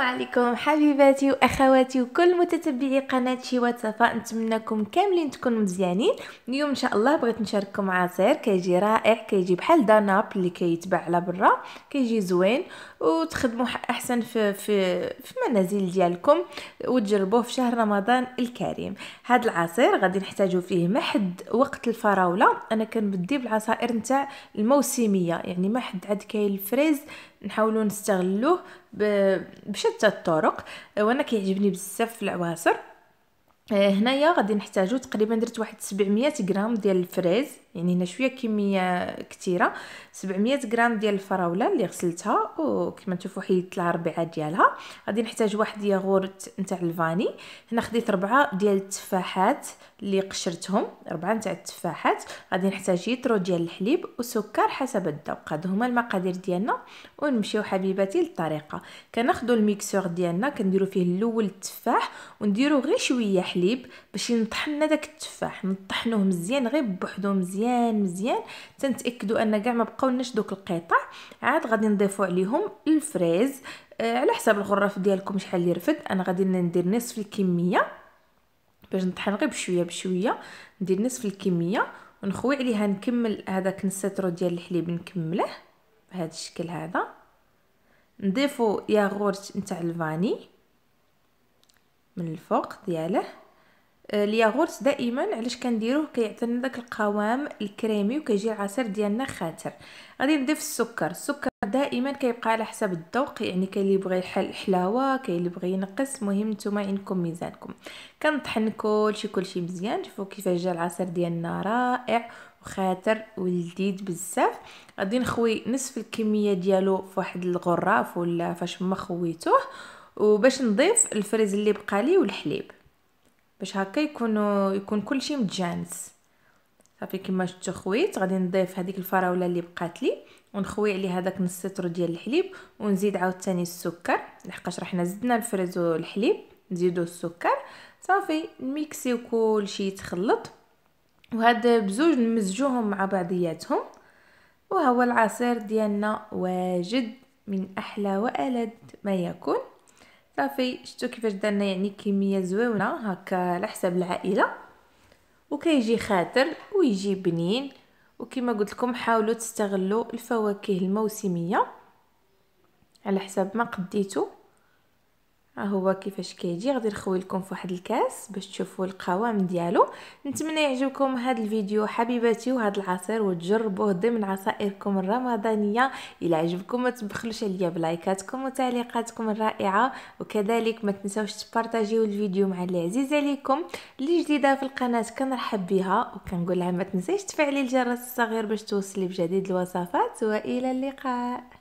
السلام عليكم حبيباتي واخواتي وكل متتبعي قناه شي صفاء نتمنىكم كاملين تكونوا مزيانين اليوم ان شاء الله بغيت نشارككم عصير كيجي رائع كيجي بحال داناب اللي كيتباع على برا كيجي زوين وتخدموا احسن في في في المنازل ديالكم وتجربوه في شهر رمضان الكريم هذا العصير غادي نحتاجو فيه ما حد وقت الفراوله انا كنبدي بالعصائر نتاع الموسميه يعني ما حد عاد كاين الفريز نحاولوا نستغلوه بشكل بشتى الطرق آه، وانا كيعجبني بزاف في العواصر آه، هنايا غادي نحتاجو تقريبا درت واحد 700 غرام ديال الفريز يعني هنا شويه كميه كثيره 700 غرام ديال الفراوله اللي غسلتها وكما تشوفوا حيدت لها الربيعه ديالها غادي نحتاج واحد ياغورت نتاع الفاني هنا خديت ربعه ديال التفاحات اللي قشرتهم ربعه نتاع التفاحات غادي نحتاج يترو ديال الحليب وسكر حسب الذوق هادو هما المقادير ديالنا ونمشيو حبيباتي للطريقه كناخذوا الميكسور ديالنا كنديروا فيه الاول التفاح ونديروا غير شويه حليب باش ينطحن داك التفاح نطحنوه مزيان غير بوحدو مزيان مزيان مزيان تنتاكدوا ان كاع ما بقاولناش دوك القطع عاد غادي نضيفوا عليهم الفريز آه على حساب الغرف ديالكم شحال اللي رفد انا غادي ندير نصف الكميه باش نطحن غير بشويه بشويه ندير نصف الكميه ونخوي عليها نكمل هذاك نساترو ديال الحليب نكمله بهذا الشكل هذا نضيفو ياغورت نتاع الفاني من الفوق دياله آه، الياغورت دائما علاش كنديروه كيعطينا داك القوام الكريمي وكيجي العصير ديالنا خاتر غادي نضيف السكر السكر دائما كيبقى على حسب الذوق يعني كاين اللي يبغي يحل الحلاوه كاين اللي يبغي ينقص المهم نتوما عندكم ميزانكم كنطحن كلشي كلشي مزيان شوفوا كيفاش جا العصير ديالنا رائع وخاطر ولذيذ بزاف غادي نخوي نصف الكميه ديالو فواحد الغراف ولا فاش ما خويتوه وباش نضيف الفريز اللي بقى لي والحليب باش هكا يكونوا يكون كل شيء متجانس صافي كما شفتوا خويت غادي نضيف هذيك الفراوله اللي بقات لي ونخوي عليها داك نص سطر ديال الحليب ونزيد عاوتاني السكر لحقاش رحنا زدنا الفريزو الحليب نزيدو السكر صافي نميكسيو كلشي يتخلط وهاد بزوج نمزجوهم مع بعضياتهم وهو العصير ديالنا واجد من احلى والد ما يكون صافي شتو كيفاش درنا يعني كميه زويونه هكا على حساب العائله وكيجي خاطر ويجي بنين وكما قلت لكم حاولوا تستغلوا الفواكه الموسميه على حساب ما قديتو ها هو كيفاش كيجي غادي نخوي لكم فواحد الكاس باش تشوفوا القوام ديالو نتمنى يعجبكم هذا الفيديو حبيباتي وهذا العصير وتجربوه ضمن عصائركم الرمضانيه الى عجبكم ما تبخلوش عليا بلايكاتكم وتعليقاتكم الرائعه وكذلك ما تنساوش تبارطاجيو الفيديو مع اللي عزيز عليكم اللي جديده في القناه كنرحب بها وكنقول لها ما تنسيش تفعلي الجرس الصغير باش توصلي بجديد الوصفات والى اللقاء